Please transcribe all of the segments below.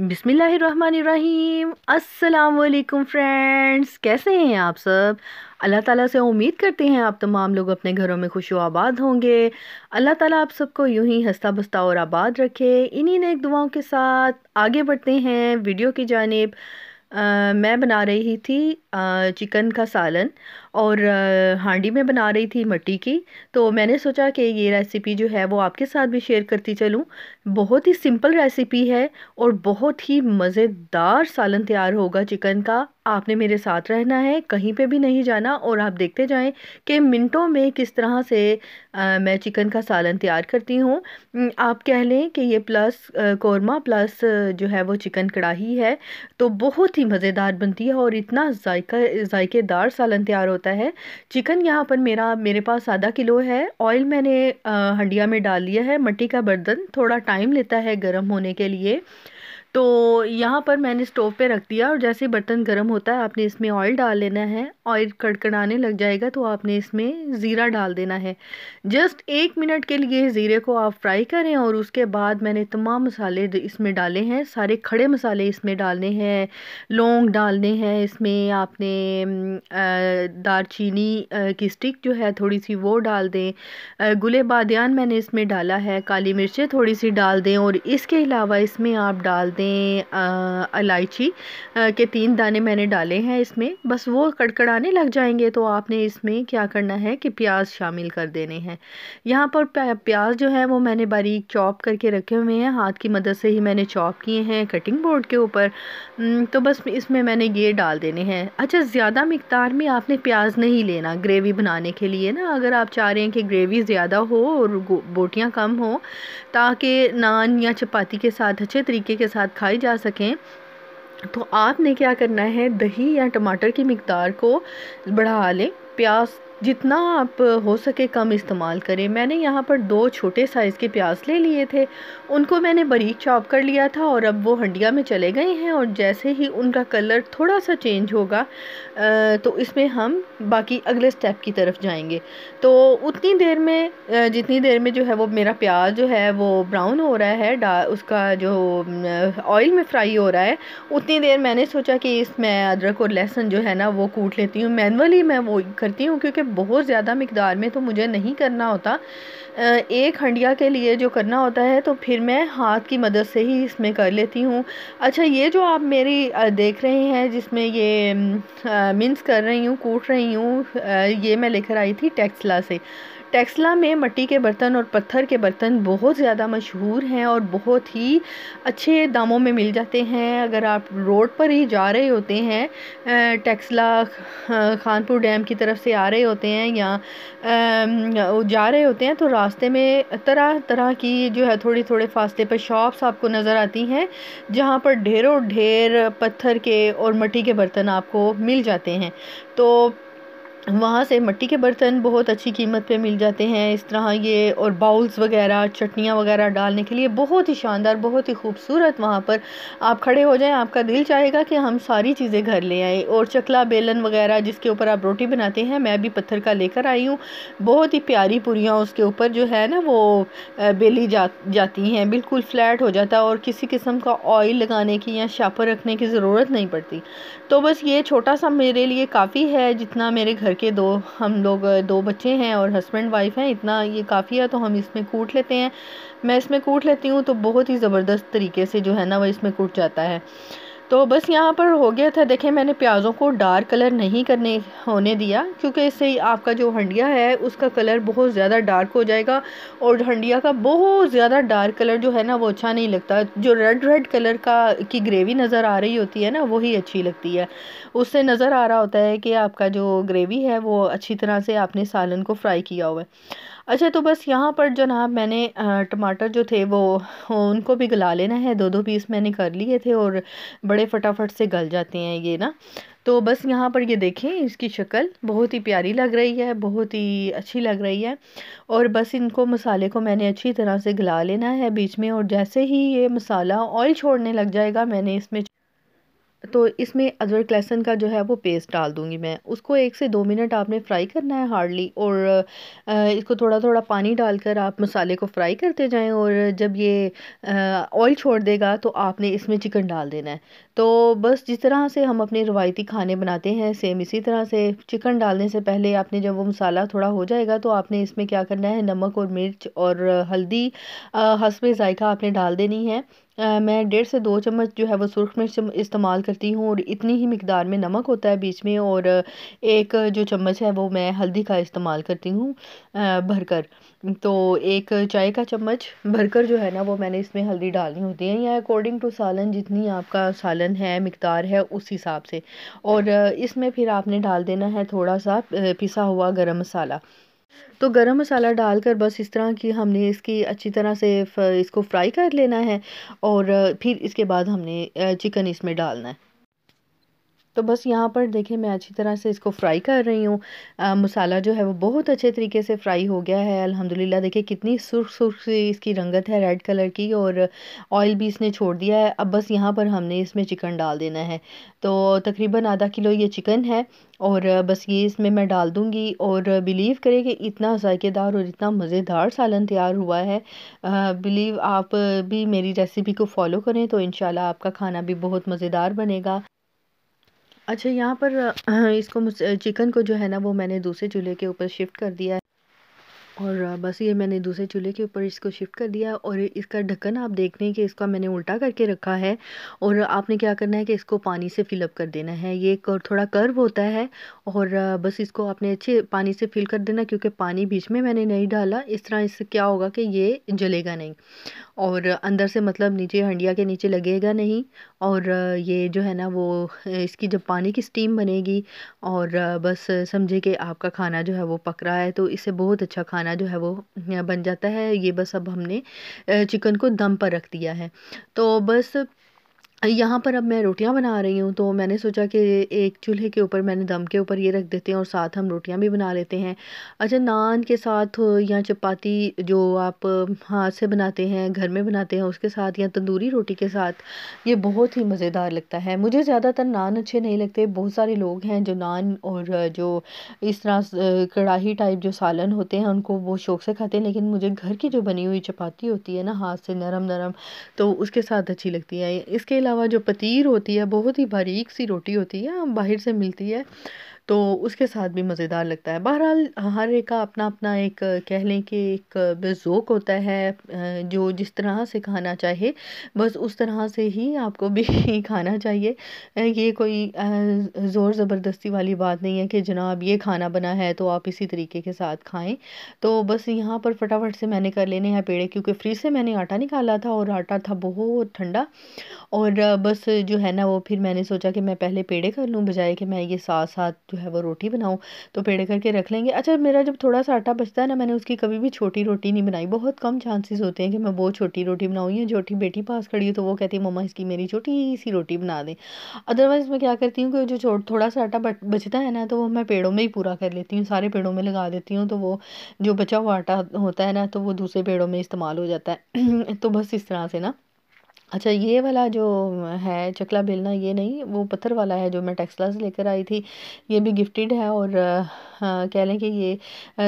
बिसमीम् अल्लाम फ्रेंड्स कैसे हैं आप सब अल्लाह ताला से उम्मीद करते हैं आप तमाम लोग अपने घरों में खुश आबाद होंगे अल्लाह ताला आप सबको यूं ही हंसता बसता और आबाद रखे इन्हीं नेक दुआओं के साथ आगे बढ़ते हैं वीडियो की जानब मैं बना रही थी आ, चिकन का सालन और हांडी में बना रही थी मट्टी की तो मैंने सोचा कि ये रेसिपी जो है वो आपके साथ भी शेयर करती चलूँ बहुत ही सिंपल रेसिपी है और बहुत ही मज़ेदार सालन तैयार होगा चिकन का आपने मेरे साथ रहना है कहीं पे भी नहीं जाना और आप देखते जाएं कि मिनटों में किस तरह से आ, मैं चिकन का सालन तैयार करती हूँ आप कह लें कि ये प्लस कौरमा प्लस जो है वो चिकन कढ़ाही है तो बहुत ही मज़ेदार बनती है और इतना जायका जायकेदार सालन तैयार होता जाता है चिकन यहाँ पर मेरा मेरे पास आधा किलो है ऑयल मैंने हंडिया में डाल लिया है मट्टी का बर्तन थोड़ा टाइम लेता है गर्म होने के लिए तो यहाँ पर मैंने स्टोव पे रख दिया और जैसे बर्तन गर्म होता है आपने इसमें ऑयल डाल लेना है ऑयल कड़कड़ाने लग जाएगा तो आपने इसमें ज़ीरा डाल देना है जस्ट एक मिनट के लिए ज़ीरे को आप फ्राई करें और उसके बाद मैंने तमाम मसाले इसमें डाले हैं सारे खड़े मसाले इसमें डालने हैं लौंग डालने हैं इसमें आपने दारचीनी की स्टिक जो है थोड़ी सी वो डाल दें गुले बादन मैंने इसमें डाला है काली मिर्चें थोड़ी सी डाल दें और इसके अलावा इसमें आप डाल दें इसमें इलायची के तीन दाने मैंने डाले हैं इसमें बस वो कड़कड़ाने लग जाएंगे तो आपने इसमें क्या करना है कि प्याज शामिल कर देने हैं यहाँ पर प्याज जो है वो मैंने बारीक चॉप करके रखे हुए हैं हाथ की मदद से ही मैंने चॉप किए हैं कटिंग बोर्ड के ऊपर तो बस इसमें मैंने ये डाल देने हैं अच्छा ज़्यादा मकदार में आपने प्याज नहीं लेना ग्रेवी बनाने के लिए ना अगर आप चाह रहे हैं कि ग्रेवी ज़्यादा हो और बोटियाँ कम हो ताकि नान या चपाती के साथ अच्छे तरीके के साथ खाई जा सकें तो आपने क्या करना है दही या टमाटर की मकदार को बढ़ा लें प्याज जितना आप हो सके कम इस्तेमाल करें मैंने यहाँ पर दो छोटे साइज़ के प्याज ले लिए थे उनको मैंने बारीक चॉप कर लिया था और अब वो हंडिया में चले गए हैं और जैसे ही उनका कलर थोड़ा सा चेंज होगा तो इसमें हम बाकी अगले स्टेप की तरफ जाएंगे तो उतनी देर में जितनी देर में जो है वो मेरा प्याज जो है वो ब्राउन हो रहा है डा उसका जो ऑयल में फ्राई हो रहा है उतनी देर मैंने सोचा कि इसमें अदरक और लहसुन जो है ना वो कूट लेती हूँ मैनुअली मैं वो करती हूँ क्योंकि बहुत ज़्यादा मकदार में तो मुझे नहीं करना होता एक हंडिया के लिए जो करना होता है तो फिर मैं हाथ की मदद से ही इसमें कर लेती हूँ अच्छा ये जो आप मेरी देख रहे हैं जिसमें ये मिन्स कर रही हूँ कूट रही हूँ ये मैं लेकर आई थी टेक्सला से टेक्सला में मट्टी के बर्तन और पत्थर के बर्तन बहुत ज़्यादा मशहूर हैं और बहुत ही अच्छे दामों में मिल जाते हैं अगर आप रोड पर ही जा रहे होते हैं टेक्सला खानपुर डैम की तरफ से आ रहे होते हैं या जा रहे होते हैं तो रास्ते में तरह तरह की जो है थोड़ी थोड़े फासले पर शॉप्स आपको नज़र आती हैं जहाँ पर ढेरों ढेर पत्थर के और मट्टी के बर्तन आपको मिल जाते हैं तो वहाँ से मिट्टी के बर्तन बहुत अच्छी कीमत पे मिल जाते हैं इस तरह ये और बाउल्स वगैरह चटनियाँ वगैरह डालने के लिए बहुत ही शानदार बहुत ही खूबसूरत वहाँ पर आप खड़े हो जाएं आपका दिल चाहेगा कि हम सारी चीज़ें घर ले आए और चकला बेलन वगैरह जिसके ऊपर आप रोटी बनाते हैं मैं भी पत्थर का लेकर आई हूँ बहुत ही प्यारी पूरियाँ उसके ऊपर जो है ना वो बेली जा जाती हैं बिल्कुल फ्लैट हो जाता है और किसी किस्म का ऑयल लगाने की या शापर रखने की ज़रूरत नहीं पड़ती तो बस ये छोटा सा मेरे लिए काफ़ी है जितना मेरे घर के दो हम लोग दो बच्चे हैं और हस्बैंड वाइफ हैं इतना ये काफ़ी है तो हम इसमें कूट लेते हैं मैं इसमें कूट लेती हूँ तो बहुत ही ज़बरदस्त तरीके से जो है ना वह इसमें कूट जाता है तो बस यहाँ पर हो गया था देखें मैंने प्याज़ों को डार्क कलर नहीं करने होने दिया क्योंकि इससे आपका जो हंडिया है उसका कलर बहुत ज़्यादा डार्क हो जाएगा और हंडिया का बहुत ज़्यादा डार्क कलर जो है ना वो अच्छा नहीं लगता जो रेड रेड कलर का की ग्रेवी नज़र आ रही होती है ना वही अच्छी लगती है उससे नज़र आ रहा होता है कि आपका जो ग्रेवी है वो अच्छी तरह से आपने सालन को फ्राई किया हुआ है अच्छा तो बस यहाँ पर जो ना मैंने टमाटर जो थे वो उनको भी गला लेना है दो दो पीस मैंने कर लिए थे और बड़े फटाफट से गल जाते हैं ये ना तो बस यहाँ पर ये देखें इसकी शक्ल बहुत ही प्यारी लग रही है बहुत ही अच्छी लग रही है और बस इनको मसाले को मैंने अच्छी तरह से गला लेना है बीच में और जैसे ही ये मसाला ऑयल छोड़ने लग जाएगा मैंने इसमें तो इसमें अदरक लहसन का जो है वो पेस्ट डाल दूंगी मैं उसको एक से दो मिनट आपने फ्राई करना है हार्डली और इसको थोड़ा थोड़ा पानी डालकर आप मसाले को फ्राई करते जाएँ और जब ये ऑयल छोड़ देगा तो आपने इसमें चिकन डाल देना है तो बस जिस तरह से हम अपने रवायती खाने बनाते हैं सेम इसी तरह से चिकन डालने से पहले आपने जब वो मसाला थोड़ा हो जाएगा तो आपने इसमें क्या करना है नमक और मिर्च और हल्दी हंसबे ज़ायका आपने डाल देनी है आ, मैं डेढ़ से दो चम्मच जो है वो सुरख मिर्च इस्तेमाल करती हूँ और इतनी ही मकदार में नमक होता है बीच में और एक जो चम्मच है वो मैं हल्दी का इस्तेमाल करती हूँ भरकर तो एक चाय का चम्मच भरकर जो है ना वो मैंने इसमें हल्दी डालनी होती है या अकॉर्डिंग टू सालन जितनी आपका सालन है मकदार है उस हिसाब से और इसमें फिर आपने डाल देना है थोड़ा सा पिसा हुआ गर्म मसाला तो गरम मसाला डालकर बस इस तरह की हमने इसकी अच्छी तरह से इसको फ्राई कर लेना है और फिर इसके बाद हमने चिकन इसमें डालना है तो बस यहाँ पर देखिए मैं अच्छी तरह से इसको फ्राई कर रही हूँ मसाला जो है वो बहुत अच्छे तरीके से फ्राई हो गया है अल्हम्दुलिल्लाह देखिए कितनी सुर्ख सुर्ख सी इसकी रंगत है रेड कलर की और ऑयल भी इसने छोड़ दिया है अब बस यहाँ पर हमने इसमें चिकन डाल देना है तो तकरीबन आधा किलो ये चिकन है और बस ये इसमें मैं डाल दूँगी और बिलीव करें कि इतना जायकेदार और इतना मज़ेदार सालन तैयार हुआ है बिलीव आप भी मेरी रेसिपी को फॉलो करें तो इन आपका खाना भी बहुत मज़ेदार बनेगा अच्छा यहाँ पर इसको चिकन को जो है ना वो मैंने दूसरे चूल्हे के ऊपर शिफ़्ट कर दिया है और बस ये मैंने दूसरे चूल्हे के ऊपर इसको शिफ्ट कर दिया और इसका ढक्कन आप देख रहे हैं कि इसका मैंने उल्टा करके रखा है और आपने क्या करना है कि इसको पानी से फिलअप कर देना है ये थोड़ा कर्व होता है और बस इसको आपने अच्छे पानी से फिल कर देना क्योंकि पानी बीच में मैंने नहीं डाला इस तरह इससे क्या होगा कि ये जलेगा नहीं और अंदर से मतलब नीचे हंडिया के नीचे लगेगा नहीं और ये जो है ना वो इसकी जब पानी की स्टीम बनेगी और बस समझे कि आपका खाना जो है वो पक रहा है तो इससे बहुत अच्छा खाना खाना जो है वो बन जाता है ये बस अब हमने चिकन को दम पर रख दिया है तो बस यहाँ पर अब मैं रोटियाँ बना रही हूँ तो मैंने सोचा कि एक चूल्हे के ऊपर मैंने दम के ऊपर ये रख देते हैं और साथ हम रोटियाँ भी बना लेते हैं अच्छा नान के साथ या चपाती जो आप हाथ से बनाते हैं घर में बनाते हैं उसके साथ या तंदूरी रोटी के साथ ये बहुत ही मज़ेदार लगता है मुझे ज़्यादातर नान अच्छे नहीं लगते बहुत सारे लोग हैं जो नान और जो इस तरह कढ़ाही टाइप जो सालन होते हैं उनको बहुत शौक़ से खाते हैं लेकिन मुझे घर की जो बनी हुई चपाती होती है ना हाथ से नरम नरम तो उसके साथ अच्छी लगती है इसके अलावा जो पतीर होती है बहुत ही बारीक सी रोटी होती है बाहर से मिलती है तो उसके साथ भी मज़ेदार लगता है बहरहाल हर एक का अपना अपना एक कह लें कि एक बेज़ोक होता है जो जिस तरह से खाना चाहे बस उस तरह से ही आपको भी खाना चाहिए ये कोई ज़ोर ज़बरदस्ती वाली बात नहीं है कि जनाब ये खाना बना है तो आप इसी तरीके के साथ खाएं तो बस यहाँ पर फटाफट से मैंने कर लेने हैं पेड़े क्योंकि फ्रिज से मैंने आटा निकाला था और आटा था बहुत ठंडा और बस जो है ना वो फिर मैंने सोचा कि मैं पहले पेड़े कर लूँ बजाय कि मैं ये साथ साथ जो है वो रोटी बनाऊँ तो पेड़े करके रख लेंगे अच्छा मेरा जब थोड़ा सा आटा बचता है ना मैंने उसकी कभी भी छोटी रोटी नहीं बनाई बहुत कम चांसेस होते हैं कि मैं वो छोटी रोटी बनाऊँ या छोटी बेटी पास खड़ी है तो वो कहती है मम्मा इसकी मेरी छोटी सी रोटी बना दें अदरवाइज़ मैं क्या करती हूँ कि जो थोड़ा सा आटा बचता है ना तो वो मैं पेड़ों में ही पूरा कर लेती हूँ सारे पेड़ों में लगा देती हूँ तो वो जो बचा हुआ आटा होता है ना तो वो दूसरे पेड़ों में इस्तेमाल हो जाता है तो बस इस तरह से ना अच्छा ये वाला जो है चकला बेलना ये नहीं वो पत्थर वाला है जो मैं टेक्सला से लेकर आई थी ये भी गिफ्टेड है और हाँ, कह लें कि ये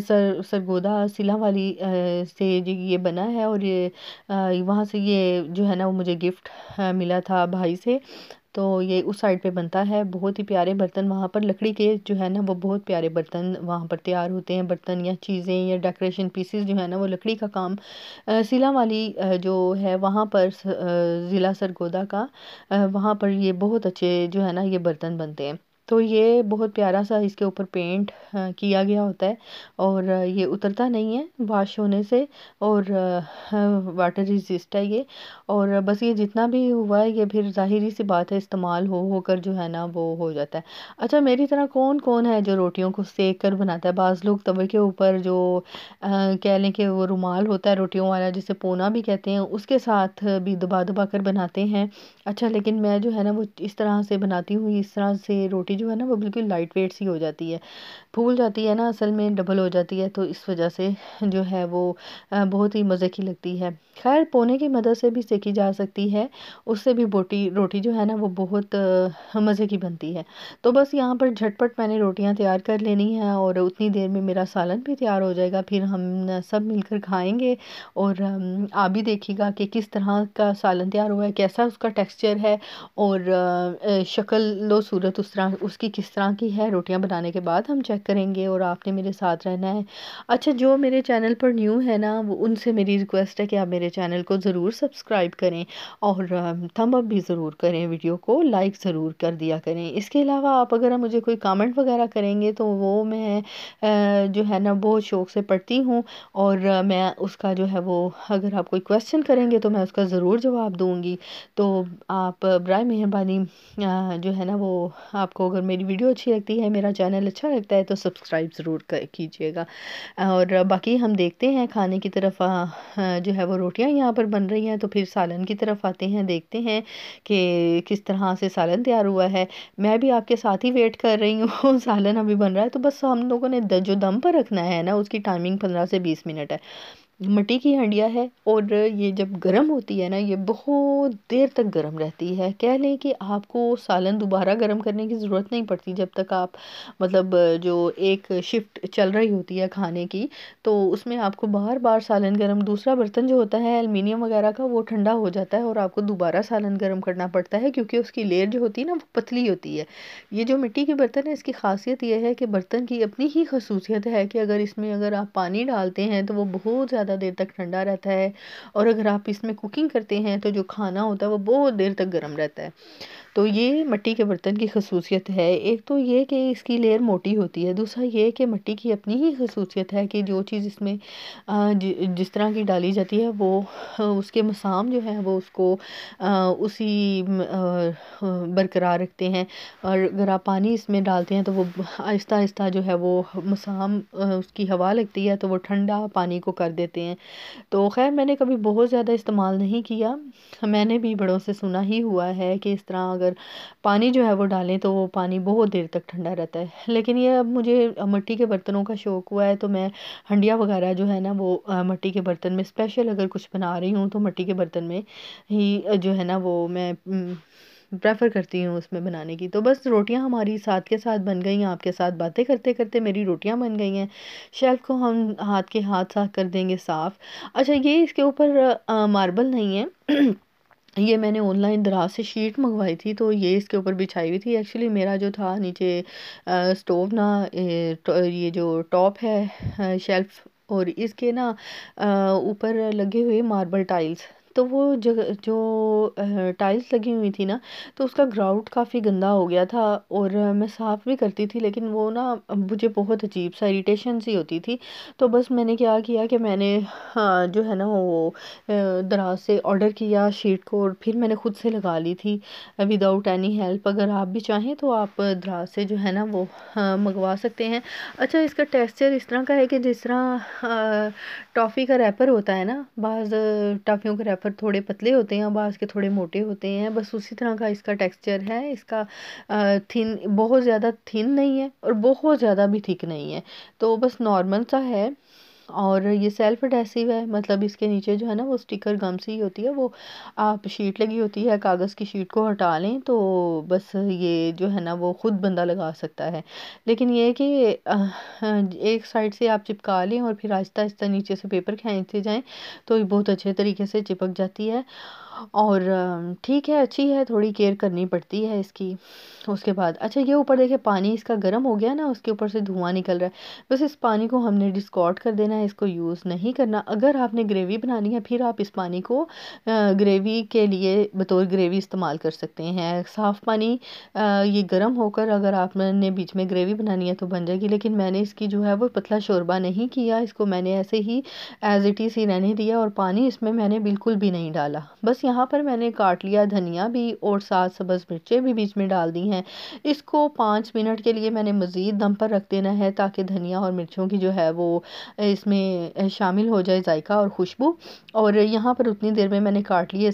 सर सरगोदा सिला वाली आ, से ये बना है और ये वहाँ से ये जो है ना वो मुझे गिफ्ट आ, मिला था भाई से तो ये उस साइड पे बनता है बहुत ही प्यारे बर्तन वहाँ पर लकड़ी के जो है ना वो बहुत प्यारे बर्तन वहाँ पर तैयार होते हैं बर्तन या चीज़ें या डेकोरेशन पीसेस जो है ना वो लकड़ी का काम सिला वाली जो है वहाँ पर ज़िला सरगोदा का वहाँ पर ये बहुत अच्छे जो है ना ये बर्तन बनते हैं तो ये बहुत प्यारा सा इसके ऊपर पेंट किया गया होता है और ये उतरता नहीं है वाश होने से और वाटर रिजिस्ट है ये और बस ये जितना भी हुआ है ये फिर ज़ाहिर सी बात है इस्तेमाल हो होकर जो है ना वो हो जाता है अच्छा मेरी तरह कौन कौन है जो रोटियों को सेक कर बनाता है बाज़ लोग तवे के ऊपर जो कह लें कि वो रुमाल होता है रोटियों वाला जिसे पोना भी कहते हैं उसके साथ भी दबा दबा कर बनाते हैं अच्छा लेकिन मैं जो है ना वो इस तरह से बनाती हूँ इस तरह से रोटी रोटी जो है ना वो बिल्कुल लाइट वेट सी हो जाती है फूल जाती है ना असल में डबल हो जाती है तो इस वजह से जो है वो बहुत ही मज़े की लगती है खैर पोने की मदद से भी सेकी जा सकती है उससे भी बोटी रोटी जो है ना वो बहुत मज़े की बनती है तो बस यहाँ पर झटपट मैंने रोटियाँ तैयार कर लेनी है और उतनी देर में मेरा सालन भी तैयार हो जाएगा फिर हम सब मिलकर खाएंगे और आप भी देखिएगा कि किस तरह का सालन तैयार हुआ है कैसा उसका टेक्सचर है और शक्ल लो सूरत उस तरह उसकी किस तरह की है रोटियां बनाने के बाद हम चेक करेंगे और आपने मेरे साथ रहना है अच्छा जो मेरे चैनल पर न्यू है ना वो उनसे मेरी रिक्वेस्ट है कि आप मेरे चैनल को ज़रूर सब्सक्राइब करें और थम अप भी ज़रूर करें वीडियो को लाइक ज़रूर कर दिया करें इसके अलावा आप अगर मुझे कोई कमेंट वगैरह करेंगे तो वो मैं जो है ना बहुत शौक़ से पढ़ती हूँ और मैं उसका जो है वो अगर आप कोई क्वेश्चन करेंगे तो मैं उसका ज़रूर जवाब दूँगी तो आप बर मेहरबानी जो है ना वो आपको अगर मेरी वीडियो अच्छी लगती है मेरा चैनल अच्छा लगता है तो सब्सक्राइब ज़रूर कीजिएगा और बाकी हम देखते हैं खाने की तरफ आ, जो है वो रोटियाँ यहाँ पर बन रही हैं तो फिर सालन की तरफ आते हैं देखते हैं कि किस तरह से सालन तैयार हुआ है मैं भी आपके साथ ही वेट कर रही हूँ सालन अभी बन रहा है तो बस हम लोगों ने जो दम पर रखना है ना उसकी टाइमिंग पंद्रह से बीस मिनट है मिट्टी की हंडिया है और ये जब गर्म होती है ना ये बहुत देर तक गर्म रहती है कह लें कि आपको सालन दोबारा गर्म करने की ज़रूरत नहीं पड़ती जब तक आप मतलब जो एक शिफ्ट चल रही होती है खाने की तो उसमें आपको बार बार सालन गर्म दूसरा बर्तन जो होता है एलमिनियम वगैरह का वो ठंडा हो जाता है और आपको दोबारा सालन गर्म करना पड़ता है क्योंकि उसकी लेयर जो होती है ना वो पतली होती है ये जो मिट्टी के बर्तन है इसकी खासियत यह है कि बर्तन की अपनी ही खसूसियत है कि अगर इसमें अगर आप पानी डालते हैं तो वो बहुत ज़्यादा ज़्यादा देर तक ठंडा रहता है और अगर आप इसमें कुकिंग करते हैं तो जो खाना होता है वो बहुत देर तक गर्म रहता है तो ये मिट्टी के बर्तन की खसूसियत है एक तो ये कि इसकी लेयर मोटी होती है दूसरा ये कि मिट्टी की अपनी ही खसूसियत है कि जो चीज़ इसमें जिस तरह की डाली जाती है वो उसके मसाम जो है वो उसको उसी बरकरार रखते हैं और अगर आप पानी इसमें डालते हैं तो वो आहिस्ता आहिस्ता जो है वो मसाम उसकी हवा लगती है तो वो ठंडा पानी को कर देते हैं तो खैर मैंने कभी बहुत ज़्यादा इस्तेमाल नहीं किया मैंने भी बड़ों से सुना ही हुआ है कि इस तरह अगर पानी जो है वो डालें तो वो पानी बहुत देर तक ठंडा रहता है लेकिन ये अब मुझे मिट्टी के बर्तनों का शौक़ हुआ है तो मैं हंडिया वगैरह जो है ना वो मिट्टी के बर्तन में स्पेशल अगर कुछ बना रही हूँ तो मिट्टी के बर्तन में ही जो है ना वो मैं प्रेफर करती हूँ उसमें बनाने की तो बस रोटियाँ हमारी साथ के साथ बन गई हैं आपके साथ बातें करते करते मेरी रोटियाँ बन गई हैं शेल्फ़ को हम हाथ के हाथ साफ कर देंगे साफ़ अच्छा ये इसके ऊपर मार्बल नहीं है ये मैंने ऑनलाइन दराज से शीट मंगवाई थी तो ये इसके ऊपर बिछाई हुई थी एक्चुअली मेरा जो था नीचे स्टोव ना ये जो टॉप है शेल्फ और इसके ना ऊपर लगे हुए मार्बल टाइल्स तो वो जगह जो टाइल्स लगी हुई थी ना तो उसका ग्राउट काफ़ी गंदा हो गया था और मैं साफ़ भी करती थी लेकिन वो ना मुझे बहुत अजीब सा इरीटेशन सी होती थी तो बस मैंने क्या किया कि मैंने हाँ जो है ना वो दराज से ऑर्डर किया शीट को और फिर मैंने ख़ुद से लगा ली थी विदाउट एनी हेल्प अगर आप भी चाहें तो आप दराज से जो है ना वो हाँ, मंगवा सकते हैं अच्छा इसका टेक्स्चर इस तरह का है कि जिस तरह हाँ, टॉफ़ी का रैपर होता है ना बाज़ टॉफ़ियों का रैपर वाफर थोड़े पतले होते हैं बाँस के थोड़े मोटे होते हैं बस उसी तरह का इसका टेक्सचर है इसका थिन बहुत ज़्यादा थिन नहीं है और बहुत ज़्यादा भी थिक नहीं है तो बस नॉर्मल सा है और ये सेल्फ एडेसिव है मतलब इसके नीचे जो है ना वो स्टिकर गम सी होती है वो आप शीट लगी होती है कागज़ की शीट को हटा लें तो बस ये जो है ना वो ख़ुद बंदा लगा सकता है लेकिन ये कि एक साइड से आप चिपका लें और फिर आहिस्ता आहिस्ता नीचे से पेपर खींचते जाएँ तो ये बहुत अच्छे तरीके से चिपक जाती है और ठीक है अच्छी है थोड़ी केयर करनी पड़ती है इसकी उसके बाद अच्छा ये ऊपर देखिए पानी इसका गर्म हो गया ना उसके ऊपर से धुआं निकल रहा है बस इस पानी को हमने डिस्कॉट कर देना है इसको यूज़ नहीं करना अगर आपने ग्रेवी बनानी है फिर आप इस पानी को ग्रेवी के लिए बतौर ग्रेवी इस्तेमाल कर सकते हैं साफ़ पानी ये गर्म होकर अगर आपने बीच में ग्रेवी बनानी है तो बन जाएगी लेकिन मैंने इसकी जो है वो पतला शोरबा नहीं किया इसको मैंने ऐसे ही एज़ इट इज़ ही रहने दिया और पानी इसमें मैंने बिल्कुल भी नहीं डाला बस यहाँ पर मैंने काट लिया धनिया भी और सात सब्ज़ मिर्चें भी बीच में डाल दी हैं इसको पाँच मिनट के लिए मैंने मज़ीद दम पर रख देना है ताकि धनिया और मिर्चों की जो है वो इसमें शामिल हो जाए जायका और खुशबू और यहाँ पर उतनी देर में मैंने काट लिए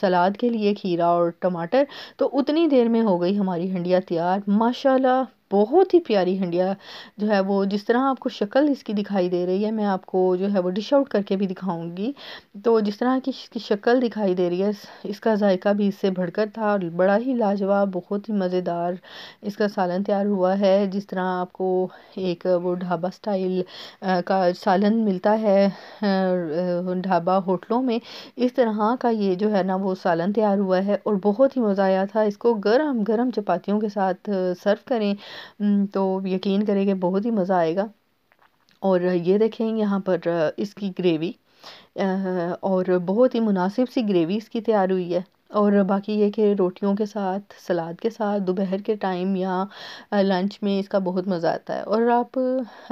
सलाद के लिए खीरा और टमाटर तो उतनी देर में हो गई हमारी हंडिया तैयार माशाल्लाह बहुत ही प्यारी हंडिया जो है वो जिस तरह आपको शक्ल इसकी दिखाई दे रही है मैं आपको जो है वो डिश आउट करके भी दिखाऊंगी तो जिस तरह की इसकी शक्ल दिखाई दे रही है इसका जायका भी इससे भड़कर था और बड़ा ही लाजवाब बहुत ही मज़ेदार इसका सालन तैयार हुआ है जिस तरह आपको एक वो ढाबा स्टाइल का सालन मिलता है ढाबा होटलों में इस तरह का ये जो है ना वो सालन तैयार हुआ है और बहुत ही मज़ा आया था इसको गर्म गर्म चपातियों के साथ सर्व करें हम्म, तो यकीन करें कि बहुत ही मज़ा आएगा और ये देखें यहाँ पर इसकी ग्रेवी और बहुत ही मुनासिब सी ग्रेवी इसकी तैयार हुई है और बाकी ये कि रोटियों के साथ सलाद के साथ दोपहर के टाइम या लंच में इसका बहुत मज़ा आता है और आप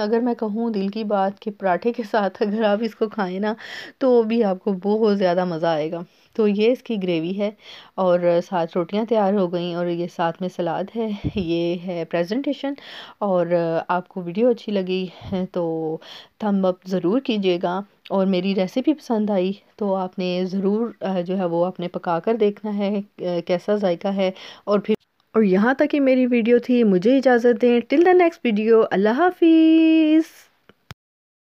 अगर मैं कहूँ दिल की बात कि पराठे के साथ अगर आप इसको खाएँ ना तो भी आपको बहुत ज़्यादा मज़ा आएगा तो ये इसकी ग्रेवी है और साथ रोटियां तैयार हो गई और ये साथ में सलाद है ये है प्रेजेंटेशन और आपको वीडियो अच्छी लगी तो थम अप ज़रूर कीजिएगा और मेरी रेसिपी पसंद आई तो आपने ज़रूर जो है वो आपने पका कर देखना है कैसा जायका है और फिर और यहाँ तक ही मेरी वीडियो थी मुझे इजाज़त दें टिल द नेक्स्ट वीडियो अल्लाह हाफिज़